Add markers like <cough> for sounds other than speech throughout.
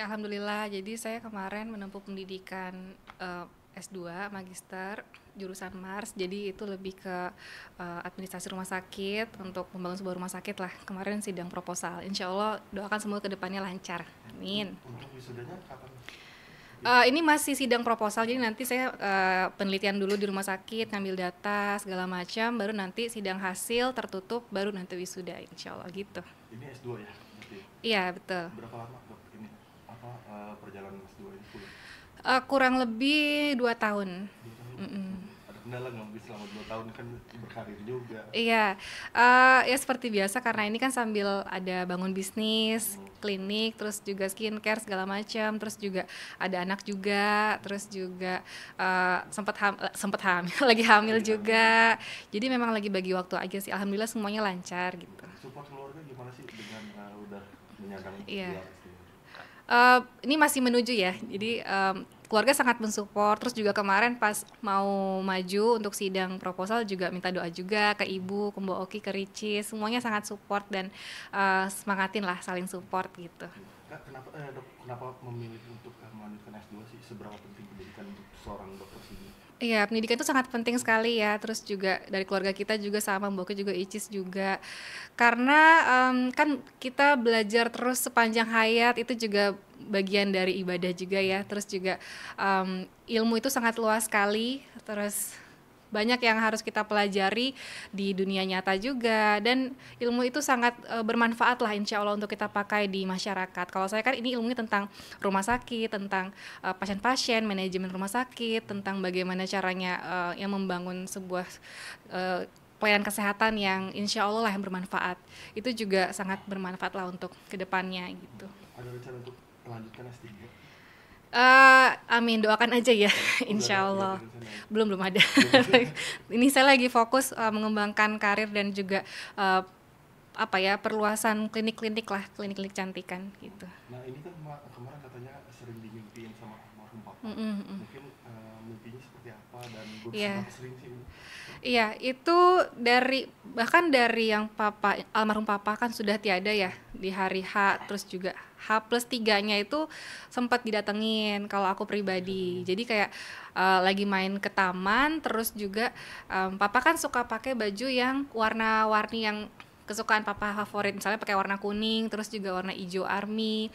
Ya, Alhamdulillah, jadi saya kemarin menempuh pendidikan uh, eh, S2 magister jurusan Mars. Jadi itu lebih ke uh, administrasi rumah sakit untuk membangun sebuah rumah sakit lah. Kemarin sidang proposal. Insya Allah doakan semua kedepannya lancar. Amin. Untuk wisudanya Uh, ini masih sidang proposal, jadi nanti saya uh, penelitian dulu di rumah sakit, ngambil data segala macam, baru nanti sidang hasil tertutup, baru nanti wisuda, insya Allah gitu. Ini S2 ya, ya? Iya betul. Berapa lama? apa uh, perjalanan S2 ini kuliah? Uh, kurang lebih dua tahun. Mm -mm. Ada kendala nggak mungkin selama dua tahun kan berkarir juga. Iya, uh, ya seperti biasa karena ini kan sambil ada bangun bisnis, hmm. klinik, terus juga skincare segala macam, terus juga ada anak juga, terus juga uh, sempat ham sempat hamil, <laughs> lagi hamil lagi juga. Hamil. Jadi memang lagi bagi waktu aja sih. Alhamdulillah semuanya lancar gitu. Support keluarga gimana sih dengan uh, udah menyandang? Iya. Eh, ini masih menuju ya. Jadi um, keluarga sangat mensupport terus juga kemarin pas mau maju untuk sidang proposal juga minta doa juga ke ibu ke Mbak Oki ke Ricci semuanya sangat support dan uh, semangatin lah saling support gitu kenapa eh, dok, kenapa memilih untuk eh, melanjutkan S2 sih seberapa penting pendidikan untuk seorang dokter sini Iya, pendidikan itu sangat penting sekali ya. Terus juga dari keluarga kita juga sama, Mbokku juga Icis juga. Karena um, kan kita belajar terus sepanjang hayat itu juga bagian dari ibadah juga ya terus juga um, ilmu itu sangat luas sekali terus banyak yang harus kita pelajari di dunia nyata juga dan ilmu itu sangat e, bermanfaat lah insya Allah untuk kita pakai di masyarakat kalau saya kan ini ilmunya tentang rumah sakit tentang e, pasien-pasien manajemen rumah sakit tentang bagaimana caranya e, yang membangun sebuah e, pelayanan kesehatan yang insya Allah lah yang bermanfaat itu juga sangat bermanfaat lah untuk kedepannya gitu ada rencana untuk melanjutkan S3? Uh, eh, amin doakan aja ya Insya Allah ya. belum belum ada <laughs> ini saya lagi fokus uh, mengembangkan karir dan juga uh, apa ya perluasan klinik-klinik lah klinik-klinik cantikan gitu nah ini kan kemarin katanya sering dimimpiin sama almarhum papa mm mungkin uh, mimpinya seperti apa dan gue iya. sering sih Iya, itu dari bahkan dari yang papa almarhum papa kan sudah tiada ya di hari H terus juga H plus tiganya itu sempat didatengin kalau aku pribadi. Hmm. Jadi kayak uh, lagi main ke taman terus juga um, papa kan suka pakai baju yang warna-warni yang kesukaan papa favorit misalnya pakai warna kuning terus juga warna hijau army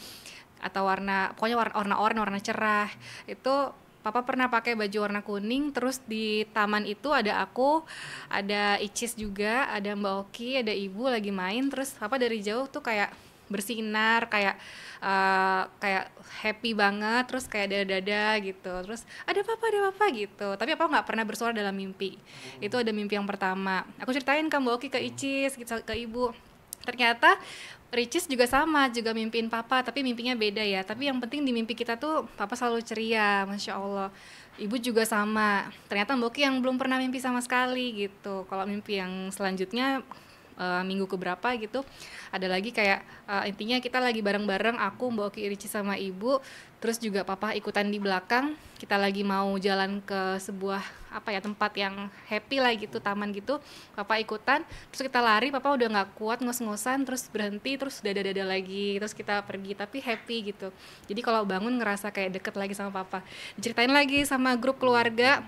atau warna pokoknya warna warna warna cerah itu Papa pernah pakai baju warna kuning, terus di taman itu ada aku, ada Icis juga, ada Mbak Oki, ada Ibu lagi main, terus Papa dari jauh tuh kayak bersinar kayak uh, kayak happy banget terus kayak ada dada gitu terus ada apa ada apa gitu tapi apa nggak pernah bersuara dalam mimpi hmm. itu ada mimpi yang pertama aku ceritain ke mbak Oki ke Icis ke ibu ternyata Ricis juga sama, juga mimpiin papa, tapi mimpinya beda ya. Tapi yang penting di mimpi kita tuh papa selalu ceria, masya Allah. Ibu juga sama. Ternyata Mbok yang belum pernah mimpi sama sekali gitu. Kalau mimpi yang selanjutnya uh, minggu keberapa gitu ada lagi kayak uh, intinya kita lagi bareng-bareng aku Mbak Oki Irici sama ibu terus juga papa ikutan di belakang kita lagi mau jalan ke sebuah apa ya tempat yang happy lah gitu taman gitu papa ikutan terus kita lari papa udah nggak kuat ngos-ngosan terus berhenti terus dada-dada lagi terus kita pergi tapi happy gitu jadi kalau bangun ngerasa kayak deket lagi sama papa ceritain lagi sama grup keluarga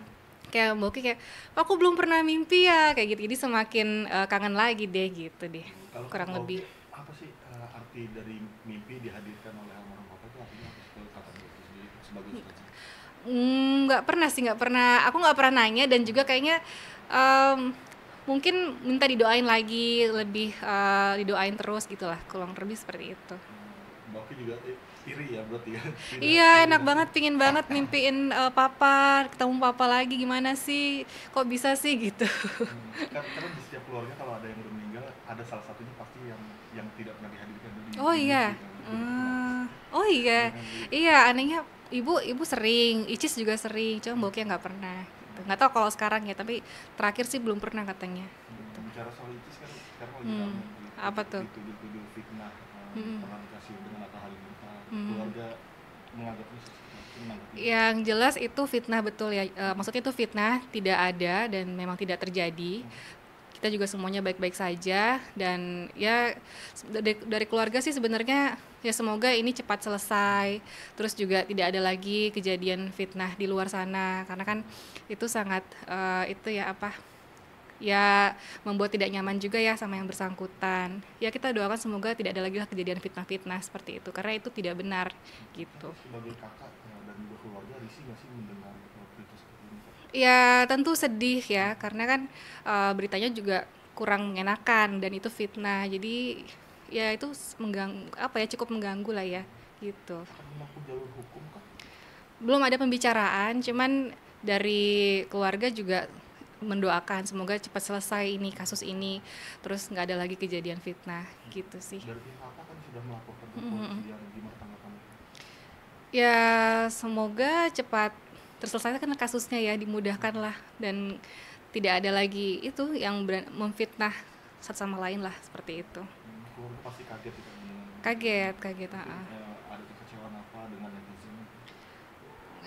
kayak Mbak Oki kayak aku belum pernah mimpi ya kayak gitu jadi semakin uh, kangen lagi deh gitu deh kalo, kurang lebih apa sih uh, arti dari mimpi dihadirkan oleh orang apa itu artinya apa sendiri sebagai mm, nggak mm, pernah sih nggak pernah aku nggak pernah nanya dan juga kayaknya um, mungkin minta didoain lagi lebih uh, didoain terus gitulah kurang lebih seperti itu hmm, Mbak juga iri ya berarti kan iya enak banget pingin banget mimpiin uh, papa ketemu papa lagi gimana sih kok bisa sih gitu hmm. karena kan di setiap keluarga kalau ada yang udah meninggal ada salah satunya pasti yang yang tidak pernah dihadirkan di oh iya hmm. oh iya. Iya, kan, iya iya anehnya ibu ibu sering icis juga sering cuma bokeh nggak pernah gitu. nggak tahu kalau sekarang ya tapi terakhir sih belum pernah katanya hmm, gitu. bicara soal icis kan sekarang lagi hmm. Gitu. apa tuh itu, itu, itu, fitnah eh, hmm. dengan Atta Halilintar hmm. keluarga menganggap gitu ya? yang jelas itu fitnah betul ya e, maksudnya itu fitnah tidak ada dan memang tidak terjadi hmm. kita juga semuanya baik-baik saja dan ya dari, dari keluarga sih sebenarnya ya semoga ini cepat selesai terus juga tidak ada lagi kejadian fitnah di luar sana karena kan itu sangat e, itu ya apa ya membuat tidak nyaman juga ya sama yang bersangkutan. Ya kita doakan semoga tidak ada lagi kejadian fitnah-fitnah seperti itu karena itu tidak benar gitu. Sebagai kakak ya, dan keluarga risih nggak sih mendengar berita seperti ini? Ya tentu sedih ya karena kan uh, beritanya juga kurang mengenakan dan itu fitnah. Jadi ya itu mengganggu apa ya cukup mengganggu lah ya gitu. Belum ada pembicaraan, cuman dari keluarga juga mendoakan semoga cepat selesai ini kasus ini terus nggak ada lagi kejadian fitnah hmm. gitu sih. Dari pihak kan sudah melaporkan -hmm. di kamu? Ya semoga cepat terselesaikan kasusnya ya dimudahkan lah dan tidak ada lagi itu yang memfitnah satu sama lain lah seperti itu. Hmm, pasti kaget Kaget, kaget. Eh,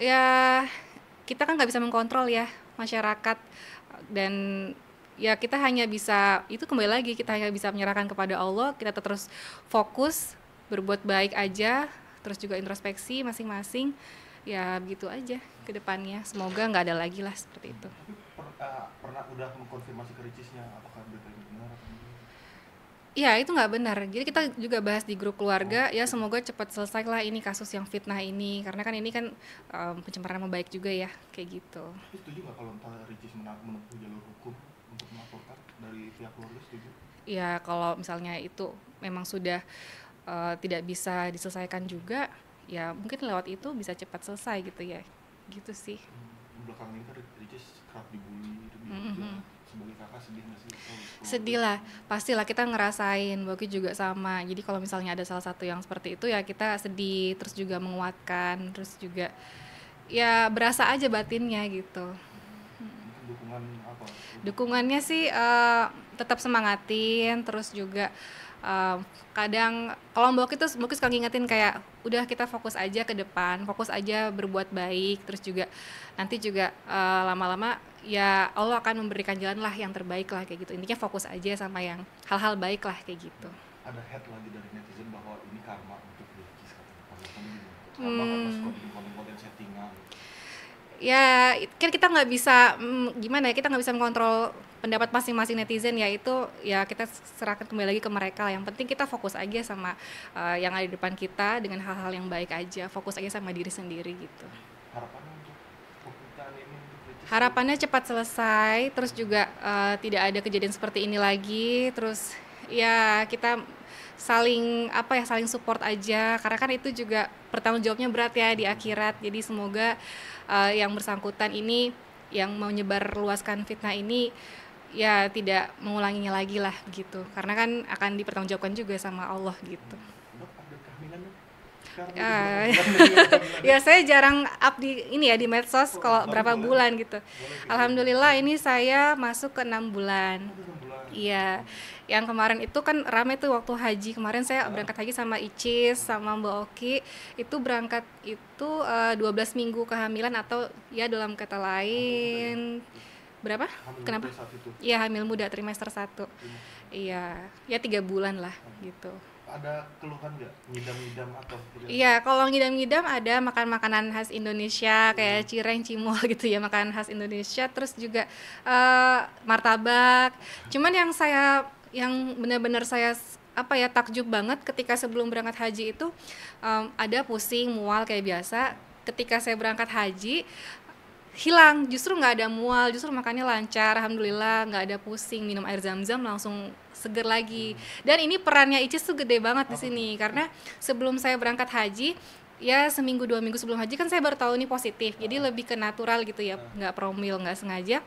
ya kita kan nggak bisa mengkontrol ya masyarakat dan ya kita hanya bisa itu kembali lagi kita hanya bisa menyerahkan kepada Allah kita terus fokus berbuat baik aja terus juga introspeksi masing-masing ya begitu aja ke depannya semoga nggak ada lagi lah seperti itu pernah udah mengkonfirmasi ke apakah Iya itu nggak benar. Jadi kita juga bahas di grup keluarga oh. ya semoga cepat selesai lah ini kasus yang fitnah ini karena kan ini kan um, pencemaran nama baik juga ya kayak gitu. setuju nggak kalau entah Ricis menempuh jalur hukum untuk melaporkan dari pihak keluarga setuju? Iya kalau misalnya itu memang sudah uh, tidak bisa diselesaikan juga ya mungkin lewat itu bisa cepat selesai gitu ya gitu sih. Hmm, belakangan ini kan Ricis kerap dibully, dibully mm -hmm sebagai kakak sedih gak sih? Oh, gitu. Sedih lah, pastilah kita ngerasain, Boki juga sama. Jadi kalau misalnya ada salah satu yang seperti itu ya kita sedih, terus juga menguatkan, terus juga ya berasa aja batinnya gitu. Dukungan apa? Dukungannya sih uh, tetap semangatin, terus juga um, kadang kalau Mbak itu mungkin suka ngingetin kayak udah kita fokus aja ke depan, fokus aja berbuat baik, terus juga nanti juga lama eh, lama-lama ya Allah akan memberikan jalan lah yang terbaik lah kayak gitu intinya fokus aja sama yang hal-hal baik lah kayak gitu ada head lagi dari netizen bahwa ini karma untuk Bilkis hmm. konten settingan ya kan kita nggak bisa hmm, gimana ya kita nggak bisa mengontrol pendapat masing-masing netizen ya itu ya kita serahkan kembali lagi ke mereka lah. yang penting kita fokus aja sama uh, yang ada di depan kita dengan hal-hal yang baik aja fokus aja sama diri sendiri gitu harapannya untuk pemerintahan ini harapannya cepat selesai terus juga uh, tidak ada kejadian seperti ini lagi terus ya kita saling apa ya saling support aja karena kan itu juga pertanggung jawabnya berat ya di akhirat jadi semoga uh, yang bersangkutan ini yang mau nyebar luaskan fitnah ini ya tidak mengulanginya lagi lah gitu karena kan akan dipertanggungjawabkan juga sama Allah gitu. Uh, <laughs> ya saya jarang up di ini ya di medsos oh, kalau berapa bulan, bulan gitu. Boleh, gitu ya. Alhamdulillah ini saya masuk ke enam bulan. Iya. yang kemarin itu kan rame tuh waktu haji kemarin saya iya. berangkat haji sama Icis sama Mbak Oki itu berangkat itu uh, eh, 12 minggu kehamilan atau ya dalam kata ya. lain berapa hamil kenapa iya hamil muda trimester satu iya, iya. ya tiga bulan lah iya. gitu ada keluhan nggak ngidam-ngidam atau iya kalau ngidam-ngidam ada makan makanan khas Indonesia kayak hmm. cireng cimol <laughs> gitu ya makanan khas Indonesia terus juga uh, martabak cuman yang saya yang benar-benar saya apa ya takjub banget ketika sebelum berangkat haji itu um, ada pusing mual kayak biasa ketika saya berangkat haji hilang justru nggak ada mual justru makannya lancar alhamdulillah nggak ada pusing minum air zam-zam langsung seger lagi hmm. dan ini perannya Icis tuh gede banget oh. di sini karena sebelum saya berangkat haji ya seminggu dua minggu sebelum haji kan saya baru tahu ini positif jadi ah. lebih ke natural gitu ya ah. nggak promil nggak sengaja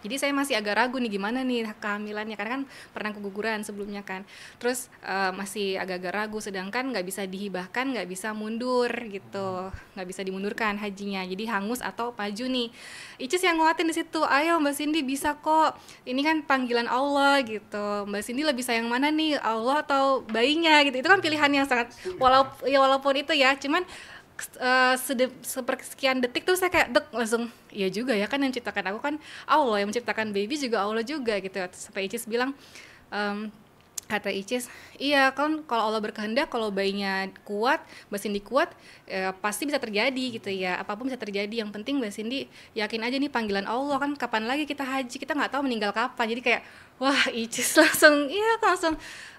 jadi saya masih agak ragu nih gimana nih kehamilannya karena kan pernah keguguran sebelumnya kan. Terus uh, masih agak-agak ragu sedangkan nggak bisa dihibahkan, nggak bisa mundur gitu, nggak bisa dimundurkan hajinya. Jadi hangus atau maju nih. Icis yang nguatin di situ, ayo Mbak Cindy bisa kok. Ini kan panggilan Allah gitu. Mbak Cindy lebih sayang mana nih, Allah atau bayinya gitu. Itu kan pilihan yang sangat walaupun ya walaupun itu ya, cuman uh, sepersekian detik tuh saya kayak dek langsung iya juga ya kan yang menciptakan aku kan Allah yang menciptakan baby juga Allah juga gitu sampai Icis bilang um, kata Icis iya kan kalau Allah berkehendak kalau bayinya kuat Mbak Cindy kuat eh, pasti bisa terjadi gitu ya apapun bisa terjadi yang penting Mbak Cindy yakin aja nih panggilan Allah kan kapan lagi kita haji kita nggak tahu meninggal kapan jadi kayak wah Icis <laughs> langsung iya langsung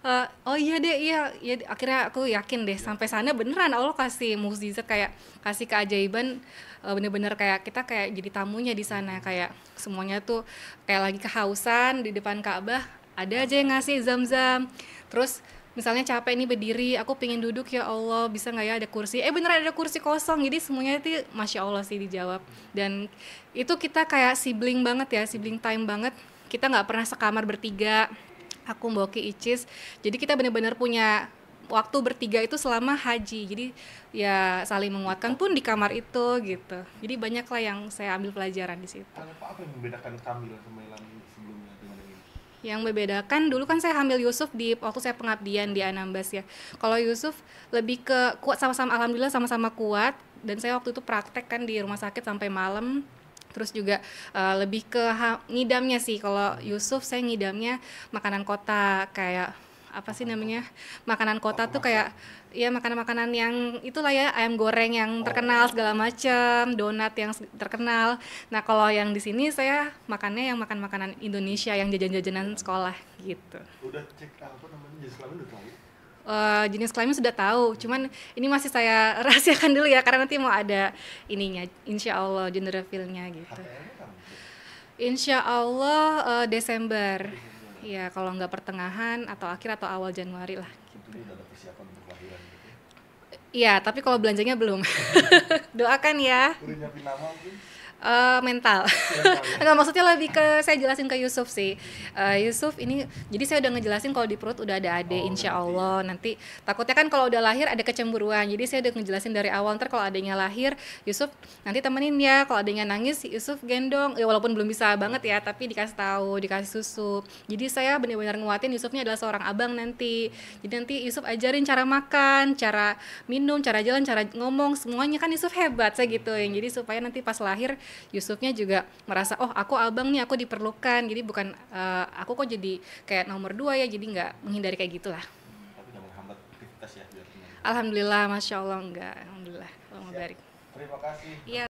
uh, oh iya deh iya iya, akhirnya aku yakin deh sampai sana beneran Allah kasih mukjizat kayak kasih keajaiban eh, bener-bener kayak kita kayak jadi tamunya di sana kayak semuanya tuh kayak lagi kehausan di depan Ka'bah ada aja yang ngasih zam-zam terus misalnya capek nih berdiri aku pingin duduk ya Allah bisa nggak ya ada kursi eh bener ada kursi kosong jadi semuanya itu masya Allah sih dijawab dan itu kita kayak sibling banget ya sibling time banget kita nggak pernah sekamar bertiga aku Mboki Icis jadi kita bener-bener punya waktu bertiga itu selama haji jadi ya saling menguatkan pun di kamar itu gitu jadi banyaklah yang saya ambil pelajaran di situ apa yang membedakan Kamil sama yang sebelumnya yang membedakan dulu kan saya hamil Yusuf di waktu saya pengabdian di Anambas ya. Kalau Yusuf lebih ke kuat sama-sama alhamdulillah sama-sama kuat dan saya waktu itu praktek kan di rumah sakit sampai malam terus juga uh, lebih ke ngidamnya sih kalau Yusuf saya ngidamnya makanan kota kayak apa sih namanya makanan kota tuh kayak ya makanan-makanan yang itulah ya ayam goreng yang terkenal segala macam donat yang terkenal nah kalau yang di sini saya makannya yang makan makanan Indonesia yang jajan-jajanan sekolah gitu udah cek ah, apa namanya jenis kelamin udah tahu Uh, jenis kelamin sudah tahu, cuman ini masih saya <laughs> rahasiakan dulu ya karena nanti mau ada ininya, insya Allah gender reveal-nya gitu. Insya Allah uh, Desember ya kalau nggak pertengahan atau akhir atau awal Januari lah gitu. gitu. Iya, tapi kalau belanjanya belum. <laughs> Doakan ya. Udah nyiapin nama mungkin? Uh, mental. mental. <laughs> maksudnya lebih ke saya jelasin ke Yusuf sih. Uh, Yusuf ini jadi saya udah ngejelasin kalau di perut udah ada ade oh, insya Allah nanti takutnya kan kalau udah lahir ada kecemburuan. Jadi saya udah ngejelasin dari awal ntar kalau adanya lahir Yusuf nanti temenin ya kalau adanya nangis Yusuf gendong ya walaupun belum bisa banget ya tapi dikasih tahu dikasih susu. Jadi saya benar-benar nguatin Yusufnya adalah seorang abang nanti. Jadi nanti Yusuf ajarin cara makan, cara minum, cara jalan, cara ngomong semuanya kan Yusuf hebat saya gitu. Jadi supaya nanti pas lahir Yusufnya juga merasa oh aku abang nih aku diperlukan jadi bukan uh, aku kok jadi kayak nomor dua ya jadi nggak menghindari kayak gitulah tapi ya, Alhamdulillah Masya Allah enggak Alhamdulillah Allah Terima kasih. Iya.